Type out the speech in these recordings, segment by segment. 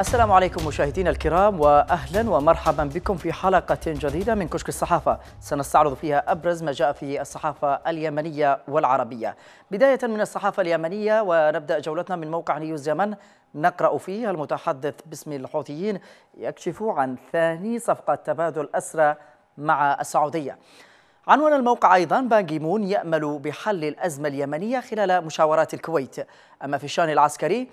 السلام عليكم مشاهدينا الكرام واهلا ومرحبا بكم في حلقه جديده من كشك الصحافه سنستعرض فيها ابرز ما جاء في الصحافه اليمنيه والعربيه بدايه من الصحافه اليمنيه ونبدا جولتنا من موقع نيوز يمن نقرا فيه المتحدث باسم الحوثيين يكشف عن ثاني صفقه تبادل اسرى مع السعوديه عنوان الموقع أيضا بانجيمون يأمل بحل الأزمة اليمنية خلال مشاورات الكويت أما في الشان العسكري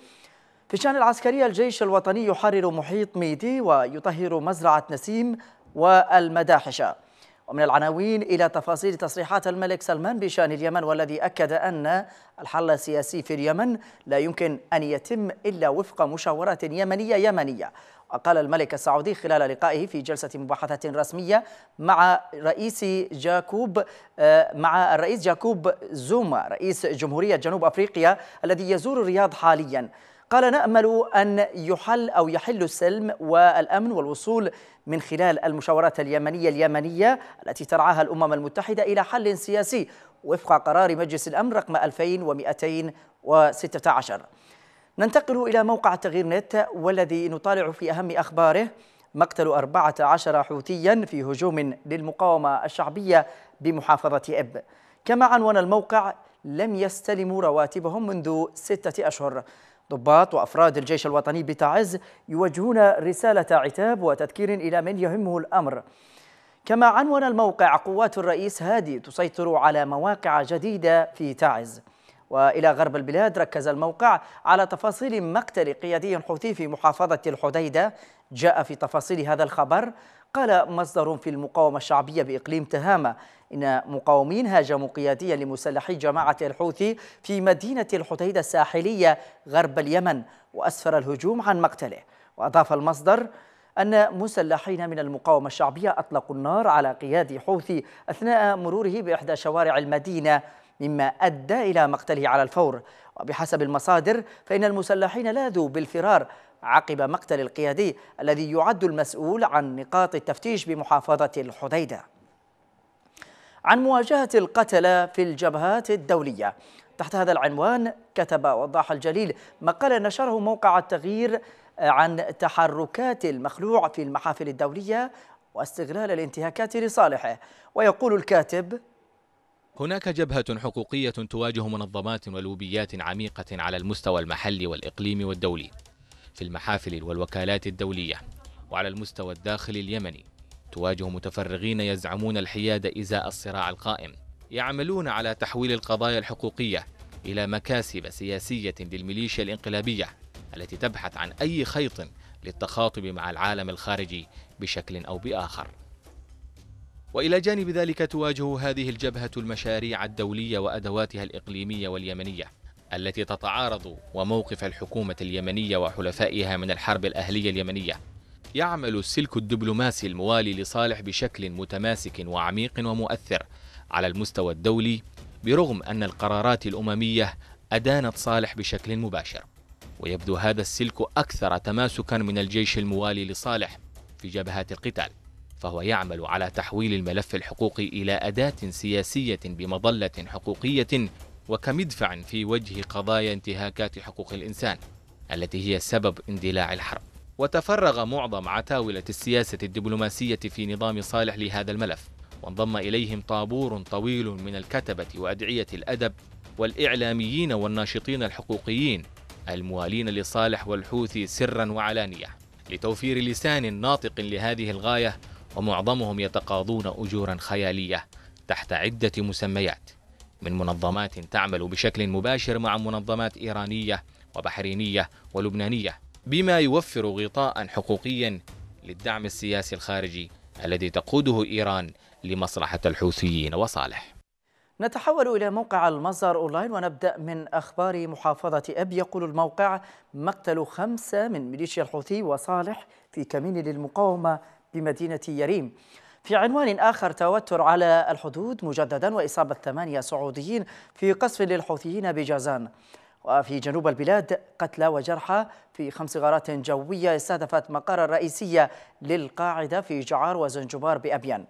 في الشان العسكري الجيش الوطني يحرر محيط ميدي ويطهر مزرعة نسيم والمداحشة ومن العناوين إلى تفاصيل تصريحات الملك سلمان بشأن اليمن والذي أكد أن الحل السياسي في اليمن لا يمكن أن يتم إلا وفق مشاورات يمنية يمنية وقال الملك السعودي خلال لقائه في جلسة مباحثة رسمية مع رئيس جاكوب آه، مع الرئيس جاكوب زوما رئيس جمهورية جنوب أفريقيا الذي يزور الرياض حالياً قال نأمل أن يحل أو يحل السلم والأمن والوصول من خلال المشاورات اليمنية اليمنية التي ترعاها الأمم المتحدة إلى حل سياسي وفق قرار مجلس الأمن رقم 2216 ننتقل إلى موقع تغيير نت والذي نطالع في أهم أخباره مقتل 14 حوثيا في هجوم للمقاومة الشعبية بمحافظة إب كما عنوان الموقع لم يستلموا رواتبهم منذ ستة أشهر ضباط وأفراد الجيش الوطني بتعز يوجهون رسالة عتاب وتذكير إلى من يهمه الأمر كما عنون الموقع قوات الرئيس هادي تسيطر على مواقع جديدة في تعز وإلى غرب البلاد ركز الموقع على تفاصيل مقتل قيادي حوثي في محافظة الحديدة جاء في تفاصيل هذا الخبر قال مصدر في المقاومة الشعبية بإقليم تهامة إن مقاومين هاجموا قياديا لمسلحي جماعة الحوثي في مدينة الحديدة الساحلية غرب اليمن وأسفر الهجوم عن مقتله وأضاف المصدر أن مسلحين من المقاومة الشعبية أطلقوا النار على قيادي حوثي أثناء مروره بإحدى شوارع المدينة مما أدى إلى مقتله على الفور وبحسب المصادر فإن المسلحين لاذوا بالفرار عقب مقتل القيادي الذي يعد المسؤول عن نقاط التفتيش بمحافظة الحديدة عن مواجهة القتلة في الجبهات الدولية تحت هذا العنوان كتب وضاح الجليل مقال نشره موقع التغيير آه، عن تحركات المخلوع في المحافل الدولية واستغلال الانتهاكات لصالحه ويقول الكاتب هناك جبهة حقوقية تواجه منظمات ولوبيات عميقة على المستوى المحلي والإقليمي والدولي في المحافل والوكالات الدولية وعلى المستوى الداخلي اليمني تواجه متفرغين يزعمون الحياد إزاء الصراع القائم يعملون على تحويل القضايا الحقوقية إلى مكاسب سياسية للميليشيا الإنقلابية التي تبحث عن أي خيط للتخاطب مع العالم الخارجي بشكل أو بآخر وإلى جانب ذلك تواجه هذه الجبهة المشاريع الدولية وأدواتها الإقليمية واليمنية التي تتعارض وموقف الحكومة اليمنية وحلفائها من الحرب الأهلية اليمنية يعمل السلك الدبلوماسي الموالي لصالح بشكل متماسك وعميق ومؤثر على المستوى الدولي برغم أن القرارات الأممية أدانت صالح بشكل مباشر ويبدو هذا السلك أكثر تماسكا من الجيش الموالي لصالح في جبهات القتال فهو يعمل على تحويل الملف الحقوقي إلى أداة سياسية بمظلة حقوقية وكمدفع في وجه قضايا انتهاكات حقوق الإنسان التي هي سبب اندلاع الحرب وتفرغ معظم عتاولة السياسة الدبلوماسية في نظام صالح لهذا الملف وانضم إليهم طابور طويل من الكتبة وأدعية الأدب والإعلاميين والناشطين الحقوقيين الموالين لصالح والحوثي سرا وعلانية لتوفير لسان ناطق لهذه الغاية ومعظمهم يتقاضون أجورا خيالية تحت عدة مسميات من منظمات تعمل بشكل مباشر مع منظمات إيرانية وبحرينية ولبنانية بما يوفر غطاء حقوقيا للدعم السياسي الخارجي الذي تقوده إيران لمصلحة الحوثيين وصالح نتحول إلى موقع المصدر أونلاين ونبدأ من أخبار محافظة أب يقول الموقع مقتل خمسة من ميليشيا الحوثي وصالح في كمين للمقاومة بمدينة يريم في عنوان آخر توتر على الحدود مجددا وإصابة ثمانية سعوديين في قصف للحوثيين بجازان وفي جنوب البلاد قتلى وجرحى في خمس غارات جوية استهدفت مقر الرئيسية للقاعدة في جعار وزنجبار بأبيان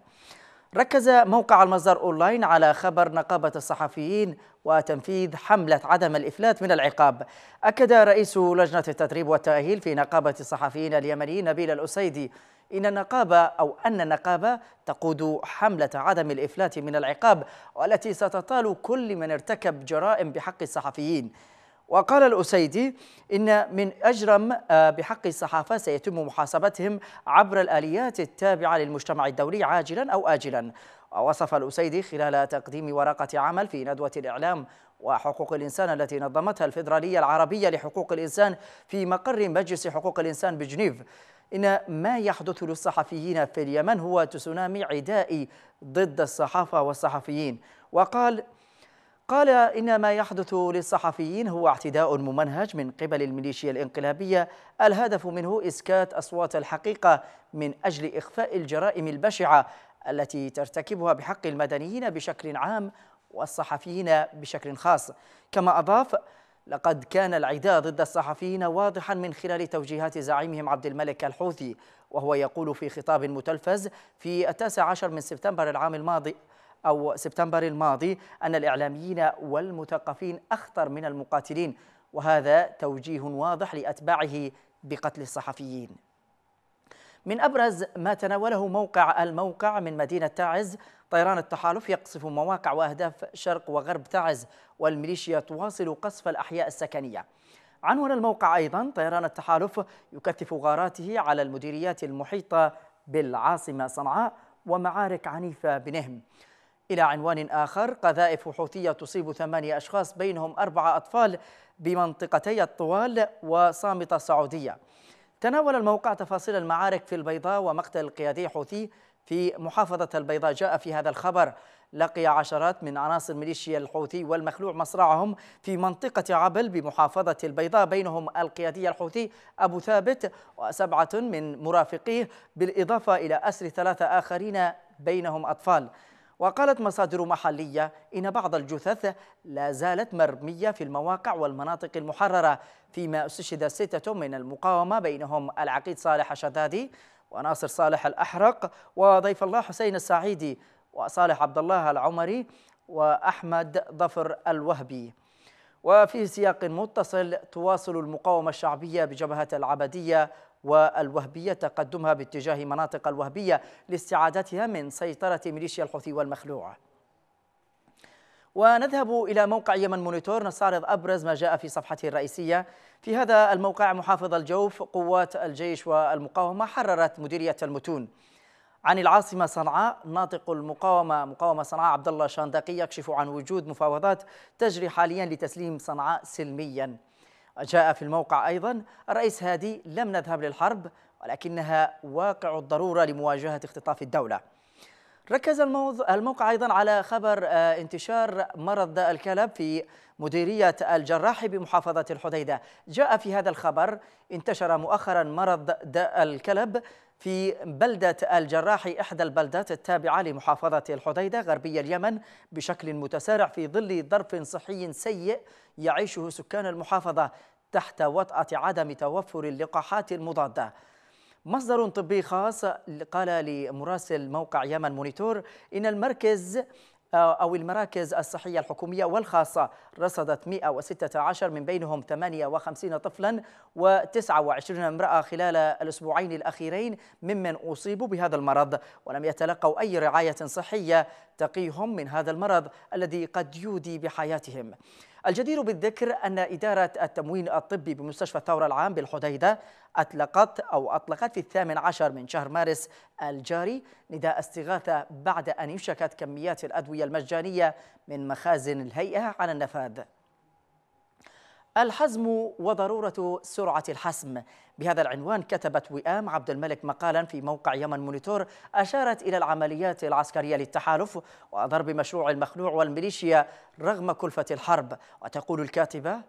ركز موقع المصدر أونلاين على خبر نقابة الصحفيين وتنفيذ حملة عدم الإفلات من العقاب أكد رئيس لجنة التدريب والتأهيل في نقابة الصحفيين اليمنيين نبيل الأسيدي إن النقابة أو أن النقابة تقود حملة عدم الإفلات من العقاب والتي ستطال كل من ارتكب جرائم بحق الصحفيين وقال الأسيدي إن من أجرم آه، بحق الصحافة سيتم محاسبتهم عبر الآليات التابعة للمجتمع الدولي عاجلا أو آجلا ووصف الأسيدي خلال تقديم ورقة عمل في ندوة الإعلام وحقوق الإنسان التي نظمتها الفيدرالية العربية لحقوق الإنسان في مقر مجلس حقوق الإنسان بجنيف إن ما يحدث للصحفيين في اليمن هو تسونامي عدائي ضد الصحافة والصحفيين وقال قال إن ما يحدث للصحفيين هو اعتداء ممنهج من قبل الميليشيا الانقلابية الهدف منه إسكات أصوات الحقيقة من أجل إخفاء الجرائم البشعة التي ترتكبها بحق المدنيين بشكل عام والصحفيين بشكل خاص كما أضاف لقد كان العداء ضد الصحفيين واضحا من خلال توجيهات زعيمهم عبد الملك الحوثي وهو يقول في خطاب متلفز في التاسع عشر من سبتمبر العام الماضي أو سبتمبر الماضي أن الإعلاميين والمثقفين أخطر من المقاتلين وهذا توجيه واضح لأتباعه بقتل الصحفيين من أبرز ما تناوله موقع الموقع من مدينة تعز طيران التحالف يقصف مواقع وأهداف شرق وغرب تعز والميليشيا تواصل قصف الأحياء السكنية عنوان الموقع أيضا طيران التحالف يكثف غاراته على المديريات المحيطة بالعاصمة صنعاء ومعارك عنيفة بنهم إلى عنوان آخر قذائف حوثية تصيب ثمانية أشخاص بينهم أربعة أطفال بمنطقتي الطوال وصامتة السعودية تناول الموقع تفاصيل المعارك في البيضاء ومقتل القيادي حوثي في محافظة البيضاء جاء في هذا الخبر لقي عشرات من عناصر ميليشيا الحوثي والمخلوع مصرعهم في منطقة عبل بمحافظة البيضاء بينهم القيادي الحوثي أبو ثابت وسبعة من مرافقيه بالإضافة إلى أسر ثلاثة آخرين بينهم أطفال وقالت مصادر محلية إن بعض الجثث لا زالت مرمية في المواقع والمناطق المحررة فيما استشهد ستة من المقاومة بينهم العقيد صالح الشدادي وناصر صالح الأحرق وضيف الله حسين السعيدي وصالح عبد الله العمري وأحمد ظفر الوهبي وفي سياق متصل تواصل المقاومة الشعبية بجبهة العبدية والوهبية تقدمها باتجاه مناطق الوهبية لاستعادتها من سيطرة ميليشيا الحوثي والمخلوع ونذهب إلى موقع يمن مونيتور نستعرض أبرز ما جاء في صفحته الرئيسية في هذا الموقع محافظ الجوف قوات الجيش والمقاومة حررت مديرية المتون عن العاصمة صنعاء ناطق المقاومة مقاومة صنعاء عبد الله شاندقي يكشف عن وجود مفاوضات تجري حاليا لتسليم صنعاء سلميا جاء في الموقع أيضا الرئيس هادي لم نذهب للحرب ولكنها واقع الضرورة لمواجهة اختطاف الدولة ركز الموقع أيضا على خبر آه، انتشار مرض الكلب في مديرية الجراح بمحافظة الحديدة جاء في هذا الخبر انتشر مؤخرا مرض الكلب في بلدة الجراح إحدى البلدات التابعة لمحافظة الحديدة غربي اليمن بشكل متسارع في ظل ظرف صحي سيء يعيشه سكان المحافظة تحت وطأة عدم توفر اللقاحات المضادة مصدر طبي خاص قال لمراسل موقع يمن مونيتور إن المركز آه، أو المراكز الصحية الحكومية والخاصة رصدت 116 من بينهم 58 طفلا و29 امرأة خلال الأسبوعين الأخيرين ممن أصيبوا بهذا المرض ولم يتلقوا أي رعاية صحية تقيهم من هذا المرض الذي قد يودي بحياتهم الجدير بالذكر أن إدارة التموين الطبي بمستشفى الثورة العام بالحديدة أطلقت أو أطلقت في الثامن عشر من شهر مارس الجاري نداء استغاثة بعد أن يشكت كميات الأدوية المجانية من مخازن الهيئة على النفاذ الحزم وضرورة سرعة الحسم بهذا العنوان كتبت وئام عبد الملك مقالا في موقع يمن مونيتور أشارت إلى العمليات العسكرية للتحالف وضرب مشروع المخلوع والميليشيا رغم كلفة الحرب وتقول الكاتبة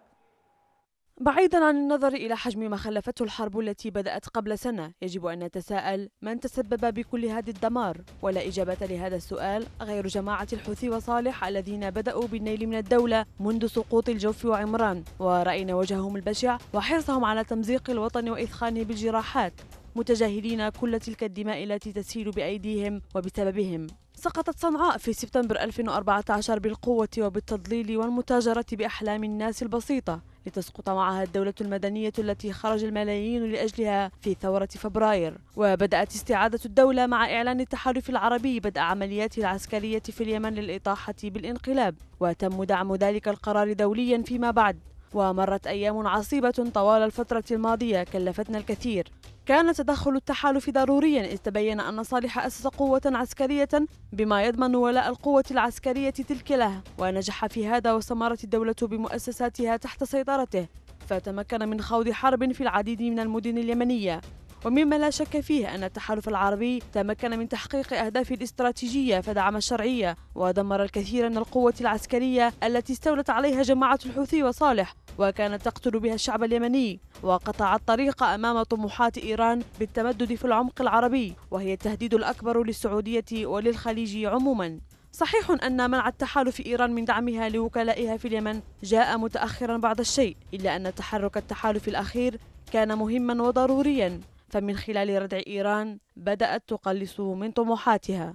بعيدا عن النظر إلى حجم ما خلفته الحرب التي بدأت قبل سنة يجب أن نتساءل من تسبب بكل هذا الدمار ولا إجابة لهذا السؤال غير جماعة الحوثي وصالح الذين بدأوا بالنيل من الدولة منذ سقوط الجوف وعمران ورأينا وجههم البشع وحرصهم على تمزيق الوطن وإثخانه بالجراحات متجاهلين كل تلك الدماء التي تسيل بأيديهم وبسببهم سقطت صنعاء في سبتمبر 2014 بالقوة وبالتضليل والمتاجرة بأحلام الناس البسيطة لتسقط معها الدولة المدنية التي خرج الملايين لأجلها في ثورة فبراير وبدأت استعادة الدولة مع إعلان التحالف العربي بدء عملياته العسكرية في اليمن للإطاحة بالانقلاب وتم دعم ذلك القرار دوليا فيما بعد ومرت أيام عصيبة طوال الفترة الماضية كلفتنا الكثير كان تدخل التحالف ضروريا إذ تبين أن صالح أسس قوة عسكرية بما يضمن ولاء القوة العسكرية تلك له ونجح في هذا واستمرت الدولة بمؤسساتها تحت سيطرته فتمكن من خوض حرب في العديد من المدن اليمنية ومما لا شك فيه أن التحالف العربي تمكن من تحقيق أهدافه الاستراتيجية فدعم الشرعية ودمر الكثير من القوة العسكرية التي استولت عليها جماعة الحوثي وصالح وكانت تقتل بها الشعب اليمني وقطع الطريق أمام طموحات إيران بالتمدد في العمق العربي وهي التهديد الأكبر للسعودية وللخليج عموماً صحيح أن منع التحالف إيران من دعمها لوكلائها في اليمن جاء متأخرا بعض الشيء إلا أن تحرك التحالف الأخير كان مهما وضروريا فمن خلال ردع إيران بدأت تقلص من طموحاتها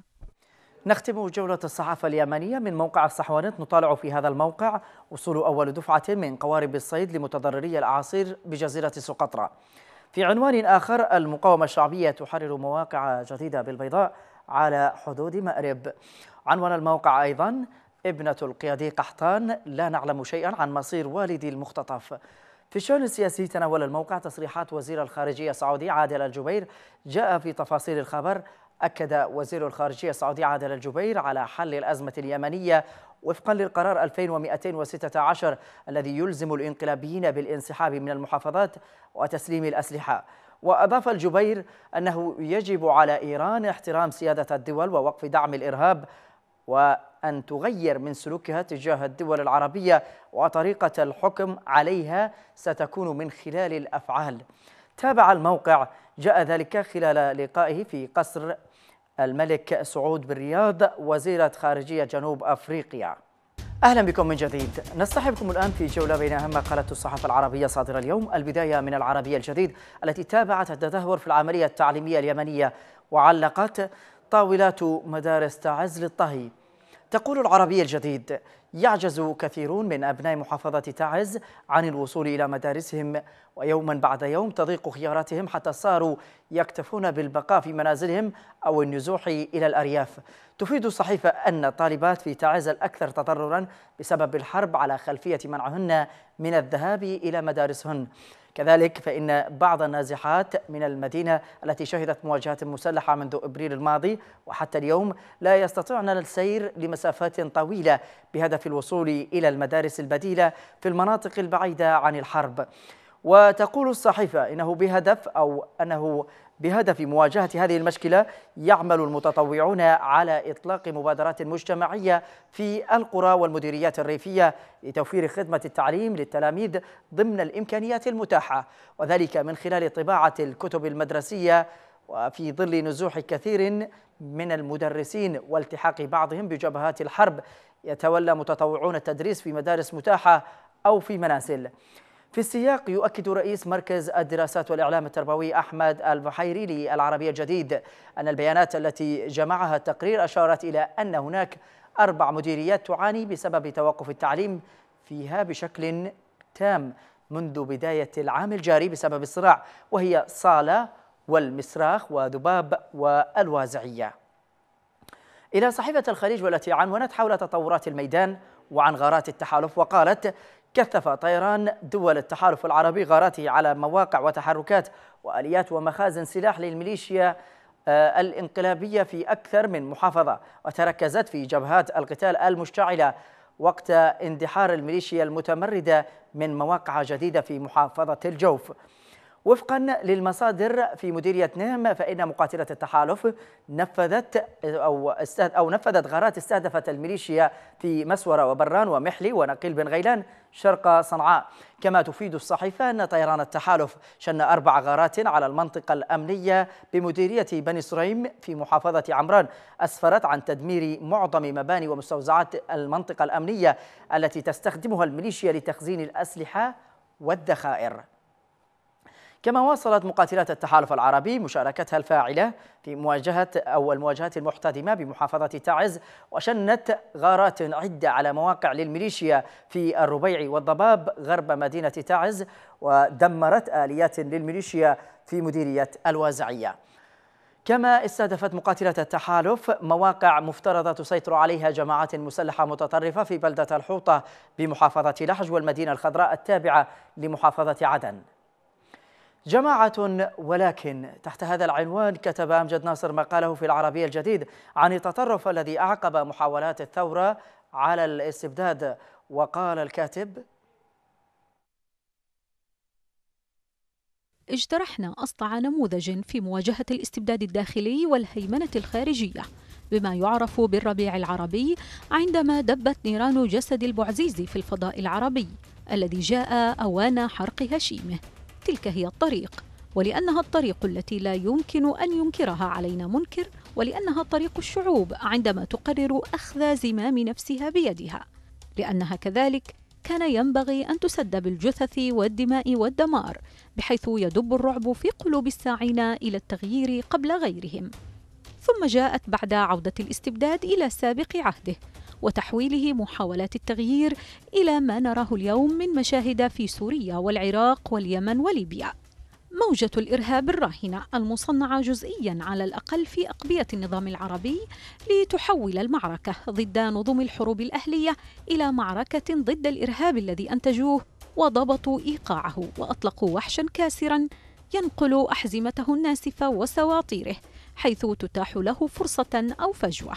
نختم جولة الصحافة اليمنية من موقع الصحوانت نطالع في هذا الموقع وصول أول دفعة من قوارب الصيد لمتضرري الأعاصير بجزيرة سقطرى في عنوان آخر المقاومة الشعبية تحرر مواقع جديدة بالبيضاء على حدود مأرب عنوان الموقع أيضا ابنة القيادي قحطان لا نعلم شيئا عن مصير والدي المختطف في الشؤون السياسي تناول الموقع تصريحات وزير الخارجية السعودي عادل الجبير جاء في تفاصيل الخبر أكد وزير الخارجية السعودي عادل الجبير على حل الأزمة اليمنية وفقا للقرار 2216 الذي يلزم الانقلابيين بالانسحاب من المحافظات وتسليم الأسلحة وأضاف الجبير أنه يجب على إيران احترام سيادة الدول ووقف دعم الإرهاب وأن تغير من سلوكها تجاه الدول العربية وطريقة الحكم عليها ستكون من خلال الأفعال تابع الموقع جاء ذلك خلال لقائه في قصر الملك سعود بالرياض وزيرة خارجية جنوب أفريقيا أهلا بكم من جديد نصطحبكم الآن في جولة بين أهم مقالات الصحافة العربية صادرة اليوم البداية من العربية الجديد التي تابعت التدهور في العملية التعليمية اليمنية وعلقت طاولات مدارس تعز للطهي تقول العربي الجديد يعجز كثيرون من أبناء محافظة تعز عن الوصول إلى مدارسهم ويوما بعد يوم تضيق خياراتهم حتى صاروا يكتفون بالبقاء في منازلهم أو النزوح إلى الأرياف تفيد الصحيفة أن الطالبات في تعز الأكثر تضررا بسبب الحرب على خلفية منعهن من الذهاب إلى مدارسهن كذلك فإن بعض النازحات من المدينة التي شهدت مواجهات مسلحة منذ إبريل الماضي وحتى اليوم لا يستطيعن السير لمسافات طويلة بهدف الوصول إلى المدارس البديلة في المناطق البعيدة عن الحرب وتقول الصحيفة إنه بهدف أو أنه بهدف مواجهة هذه المشكلة يعمل المتطوعون على إطلاق مبادرات مجتمعية في القرى والمديريات الريفية لتوفير خدمة التعليم للتلاميذ ضمن الإمكانيات المتاحة وذلك من خلال طباعة الكتب المدرسية وفي ظل نزوح كثير من المدرسين والتحاق بعضهم بجبهات الحرب يتولى متطوعون التدريس في مدارس متاحة أو في منازل في السياق يؤكد رئيس مركز الدراسات والإعلام التربوي أحمد البحيري للعربية الجديد أن البيانات التي جمعها التقرير أشارت إلى أن هناك أربع مديريات تعاني بسبب توقف التعليم فيها بشكل تام منذ بداية العام الجاري بسبب الصراع وهي صالة والمسراخ وذباب والوازعية إلى صحيفة الخليج والتي عنونت حول تطورات الميدان وعن غارات التحالف وقالت كثف طيران دول التحالف العربي غاراته على مواقع وتحركات وآليات ومخازن سلاح للميليشيا آه، الانقلابية في أكثر من محافظة وتركزت في جبهات القتال المشتعلة وقت اندحار الميليشيا المتمردة من مواقع جديدة في محافظة الجوف وفقا للمصادر في مديرية نهم فإن مقاتلة التحالف نفذت أو استهد أو نفذت غارات استهدفت الميليشيا في مسورة وبران ومحلي ونقيل بن غيلان شرق صنعاء كما تفيد الصحيفة أن طيران التحالف شن أربع غارات على المنطقة الأمنية بمديرية بني سريم في محافظة عمران أسفرت عن تدمير معظم مباني ومستوزعات المنطقة الأمنية التي تستخدمها الميليشيا لتخزين الأسلحة والذخائر كما واصلت مقاتلات التحالف العربي مشاركتها الفاعلة في مواجهة أو المواجهات المحتدمة بمحافظة تعز وشنت غارات عدة على مواقع للميليشيا في الربيع والضباب غرب مدينة تعز ودمرت آليات للميليشيا في مديرية الوازعية كما استهدفت مقاتلة التحالف مواقع مفترضة تسيطر عليها جماعات مسلحة متطرفة في بلدة الحوطة بمحافظة لحج والمدينة الخضراء التابعة لمحافظة عدن جماعة ولكن تحت هذا العنوان كتب أمجد ناصر مقاله في العربية الجديد عن التطرف الذي أعقب محاولات الثورة على الاستبداد وقال الكاتب اجترحنا أسطع نموذج في مواجهة الاستبداد الداخلي والهيمنة الخارجية بما يعرف بالربيع العربي عندما دبت نيران جسد البعزيزي في الفضاء العربي الذي جاء أوان حرق هشيمه تلك هي الطريق ولأنها الطريق التي لا يمكن أن ينكرها علينا منكر ولأنها طريق الشعوب عندما تقرر أخذ زمام نفسها بيدها لأنها كذلك كان ينبغي أن تسد بالجثث والدماء والدمار بحيث يدب الرعب في قلوب الساعين إلى التغيير قبل غيرهم ثم جاءت بعد عودة الاستبداد إلى سابق عهده وتحويله محاولات التغيير إلى ما نراه اليوم من مشاهد في سوريا والعراق واليمن وليبيا موجة الإرهاب الراهنة المصنعة جزئيا على الأقل في أقبية النظام العربي لتحول المعركة ضد نظم الحروب الأهلية إلى معركة ضد الإرهاب الذي أنتجوه وضبطوا إيقاعه وأطلقوا وحشا كاسرا ينقل أحزمته الناسفة وسواطيره حيث تتاح له فرصة أو فجوة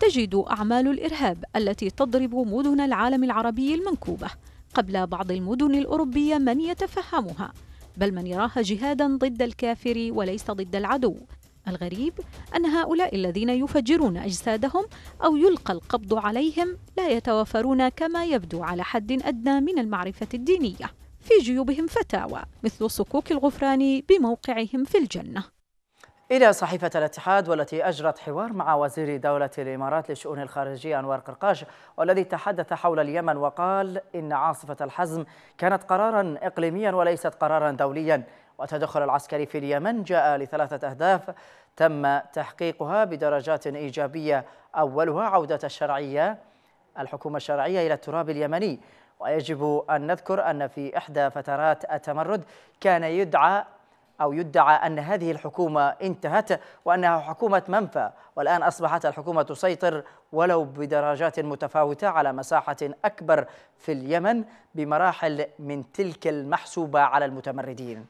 تجد أعمال الإرهاب التي تضرب مدن العالم العربي المنكوبة قبل بعض المدن الأوروبية من يتفهمها بل من يراها جهادا ضد الكافر وليس ضد العدو الغريب أن هؤلاء الذين يفجرون أجسادهم أو يلقى القبض عليهم لا يتوافرون كما يبدو على حد أدنى من المعرفة الدينية في جيوبهم فتاوى مثل صكوك الغفران بموقعهم في الجنة إلى صحيفة الاتحاد والتي أجرت حوار مع وزير دولة الإمارات للشؤون الخارجية أنوار قرقاش والذي تحدث حول اليمن وقال إن عاصفة الحزم كانت قرارا إقليميا وليست قرارا دوليا والتدخل العسكري في اليمن جاء لثلاثة أهداف تم تحقيقها بدرجات إيجابية أولها عودة الشرعية الحكومة الشرعية إلى التراب اليمني ويجب أن نذكر أن في إحدى فترات التمرد كان يدعى أو يدعى أن هذه الحكومة انتهت وأنها حكومة منفى والآن أصبحت الحكومة تسيطر ولو بدرجات متفاوتة على مساحة أكبر في اليمن بمراحل من تلك المحسوبة على المتمردين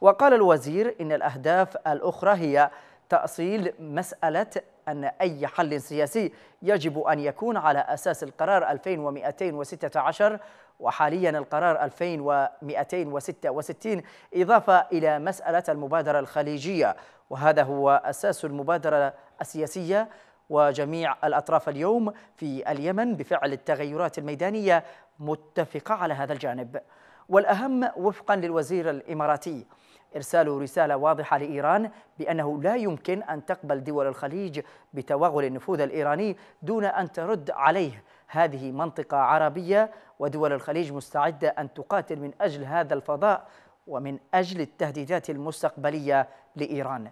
وقال الوزير إن الأهداف الأخرى هي تأصيل مسألة أن أي حل سياسي يجب أن يكون على أساس القرار 2216 وحاليا القرار 2266 إضافة إلى مسألة المبادرة الخليجية وهذا هو أساس المبادرة السياسية وجميع الأطراف اليوم في اليمن بفعل التغيرات الميدانية متفقة على هذا الجانب والأهم وفقا للوزير الإماراتي إرسال رسالة واضحة لإيران بأنه لا يمكن أن تقبل دول الخليج بتوغل النفوذ الإيراني دون أن ترد عليه هذه منطقة عربية ودول الخليج مستعدة أن تقاتل من أجل هذا الفضاء ومن أجل التهديدات المستقبلية لإيران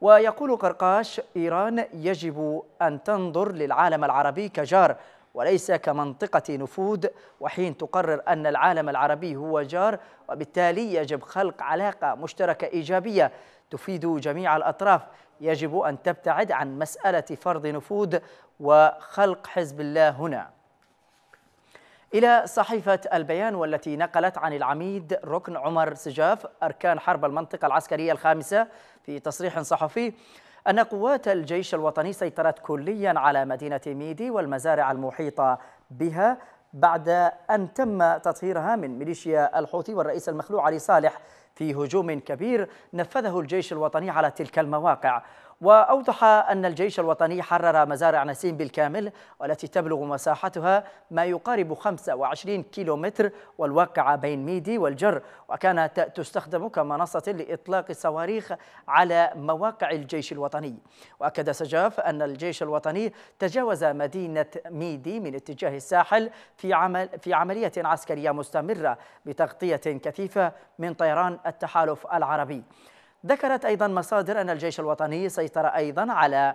ويقول قرقاش إيران يجب أن تنظر للعالم العربي كجار وليس كمنطقة نفوذ وحين تقرر أن العالم العربي هو جار وبالتالي يجب خلق علاقة مشتركة إيجابية تفيد جميع الأطراف يجب أن تبتعد عن مسألة فرض نفوذ وخلق حزب الله هنا إلى صحيفة البيان والتي نقلت عن العميد ركن عمر سجاف أركان حرب المنطقة العسكرية الخامسة في تصريح صحفي أن قوات الجيش الوطني سيطرت كليا على مدينة ميدي والمزارع المحيطة بها بعد أن تم تطهيرها من ميليشيا الحوثي والرئيس المخلوع علي صالح في هجوم كبير نفذه الجيش الوطني على تلك المواقع وأوضح أن الجيش الوطني حرر مزارع نسيم بالكامل والتي تبلغ مساحتها ما يقارب 25 كيلومتر والواقعة بين ميدي والجر وكانت تستخدم كمنصة لإطلاق الصواريخ على مواقع الجيش الوطني وأكد سجاف أن الجيش الوطني تجاوز مدينة ميدي من اتجاه الساحل في, عمل في عملية عسكرية مستمرة بتغطية كثيفة من طيران التحالف العربي ذكرت أيضا مصادر أن الجيش الوطني سيطر أيضا على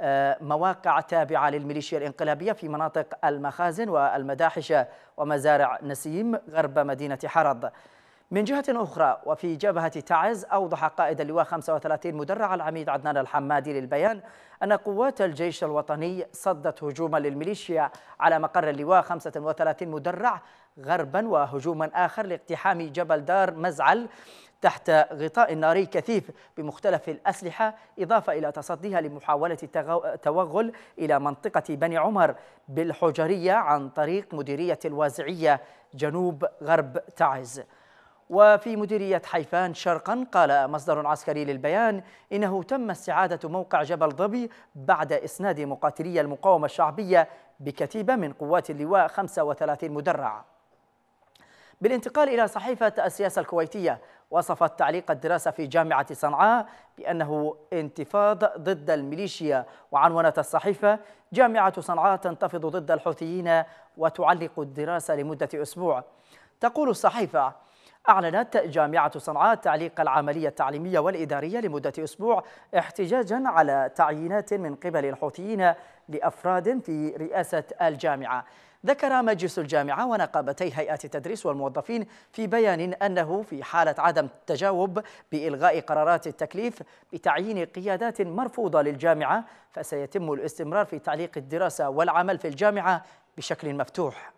آه، مواقع تابعة للميليشيا الإنقلابية في مناطق المخازن والمداحشة ومزارع نسيم غرب مدينة حرض من جهة أخرى وفي جبهة تعز أوضح قائد اللواء 35 مدرع العميد عدنان الحمادي للبيان أن قوات الجيش الوطني صدت هجوما للميليشيا على مقر اللواء 35 مدرع غربا وهجوما آخر لاقتحام جبل دار مزعل تحت غطاء ناري كثيف بمختلف الأسلحة إضافة إلى تصديها لمحاولة التوغل إلى منطقة بني عمر بالحجرية عن طريق مديرية الوازعية جنوب غرب تعز وفي مديرية حيفان شرقا قال مصدر عسكري للبيان إنه تم استعادة موقع جبل ضبي بعد إسناد مقاتلي المقاومة الشعبية بكتيبة من قوات اللواء 35 مدرع بالانتقال إلى صحيفة السياسة الكويتية وصفت تعليق الدراسة في جامعة صنعاء بأنه انتفاض ضد الميليشيا وعنونت الصحيفة جامعة صنعاء تنتفض ضد الحوثيين وتعلق الدراسة لمدة أسبوع تقول الصحيفة أعلنت جامعة صنعاء تعليق العملية التعليمية والإدارية لمدة أسبوع احتجاجا على تعيينات من قبل الحوثيين لأفراد في رئاسة الجامعة ذكر مجلس الجامعة ونقابتي هيئات التدريس والموظفين في بيان أنه في حالة عدم التجاوب بإلغاء قرارات التكليف بتعيين قيادات مرفوضة للجامعة فسيتم الاستمرار في تعليق الدراسة والعمل في الجامعة بشكل مفتوح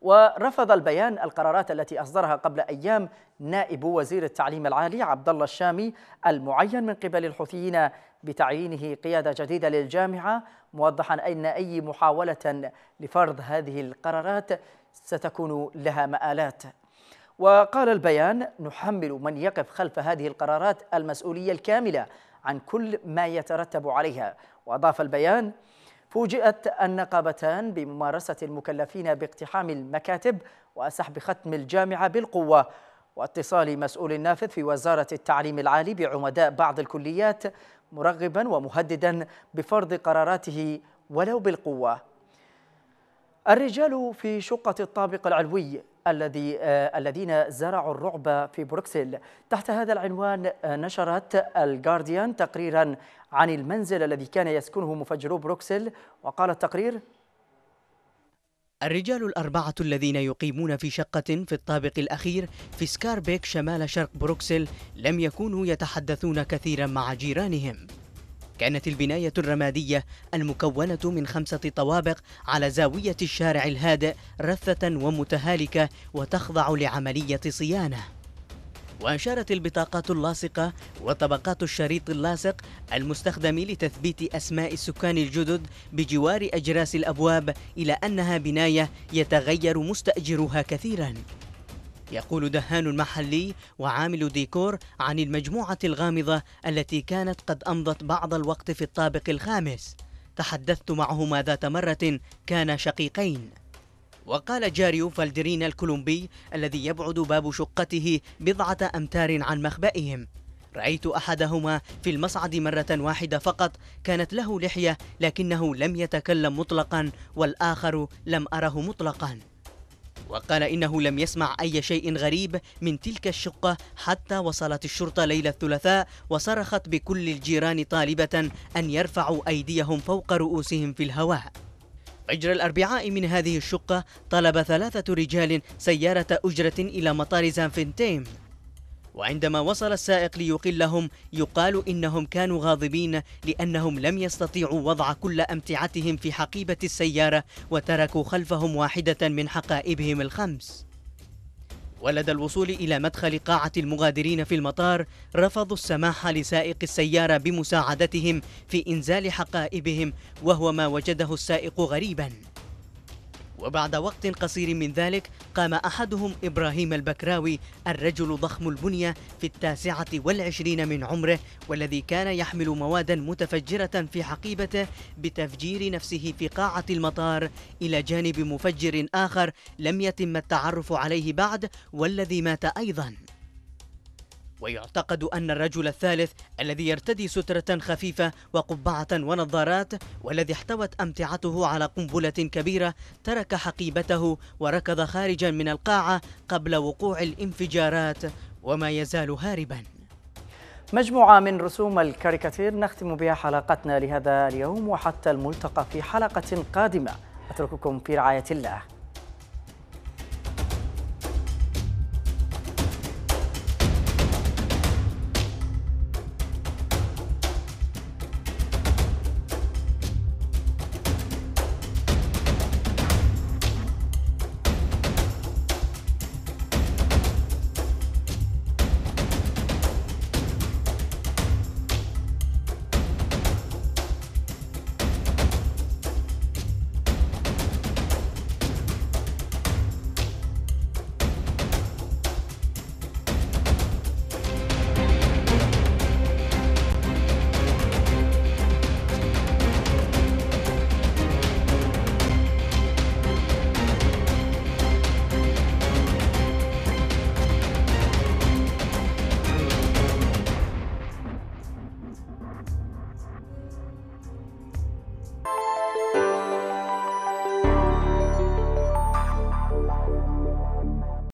ورفض البيان القرارات التي أصدرها قبل أيام نائب وزير التعليم العالي عبد الله الشامي المعين من قبل الحوثيين بتعيينه قيادة جديدة للجامعة موضحا أن أي محاولة لفرض هذه القرارات ستكون لها مآلات وقال البيان نحمل من يقف خلف هذه القرارات المسؤولية الكاملة عن كل ما يترتب عليها وأضاف البيان فوجئت النقابتان بممارسة المكلفين باقتحام المكاتب وسحب ختم الجامعة بالقوة واتصال مسؤول نافذ في وزارة التعليم العالي بعمداء بعض الكليات مرغبا ومهددا بفرض قراراته ولو بالقوة الرجال في شقة الطابق العلوي الذي آه، الذين زرعوا الرعب في بروكسل تحت هذا العنوان آه، نشرت الجارديان تقريرا عن المنزل الذي كان يسكنه مفجرو بروكسل وقال التقرير الرجال الأربعة الذين يقيمون في شقة في الطابق الأخير في سكاربيك شمال شرق بروكسل لم يكونوا يتحدثون كثيرا مع جيرانهم كانت البناية الرمادية المكونة من خمسة طوابق على زاوية الشارع الهادئ رثة ومتهالكة وتخضع لعملية صيانة وأشارت البطاقات اللاصقة وطبقات الشريط اللاصق المستخدم لتثبيت أسماء السكان الجدد بجوار أجراس الأبواب إلى أنها بناية يتغير مستأجرها كثيراً يقول دهان محلي وعامل ديكور عن المجموعة الغامضة التي كانت قد أمضت بعض الوقت في الطابق الخامس تحدثت معهما ذات مرة كان شقيقين وقال جاريو فالدرين الكولومبي الذي يبعد باب شقته بضعة أمتار عن مخبئهم رأيت أحدهما في المصعد مرة واحدة فقط كانت له لحية لكنه لم يتكلم مطلقا والآخر لم أره مطلقا وقال إنه لم يسمع أي شيء غريب من تلك الشقة حتى وصلت الشرطة ليلة الثلاثاء وصرخت بكل الجيران طالبة أن يرفعوا أيديهم فوق رؤوسهم في الهواء فجر الأربعاء من هذه الشقة طلب ثلاثة رجال سيارة أجرة إلى مطار زانفنتيم وعندما وصل السائق ليقلهم يقال إنهم كانوا غاضبين لأنهم لم يستطيعوا وضع كل أمتعتهم في حقيبة السيارة وتركوا خلفهم واحدة من حقائبهم الخمس ولدى الوصول إلى مدخل قاعة المغادرين في المطار رفضوا السماح لسائق السيارة بمساعدتهم في إنزال حقائبهم وهو ما وجده السائق غريباً وبعد وقت قصير من ذلك قام أحدهم إبراهيم البكراوي الرجل ضخم البنية في التاسعة والعشرين من عمره والذي كان يحمل موادا متفجرة في حقيبته بتفجير نفسه في قاعة المطار إلى جانب مفجر آخر لم يتم التعرف عليه بعد والذي مات أيضاً ويعتقد أن الرجل الثالث الذي يرتدي سترة خفيفة وقبعة ونظارات والذي احتوت أمتعته على قنبلة كبيرة ترك حقيبته وركض خارجا من القاعة قبل وقوع الانفجارات وما يزال هاربا مجموعة من رسوم الكاريكاتير نختم بها حلقتنا لهذا اليوم وحتى الملتقى في حلقة قادمة أترككم في رعاية الله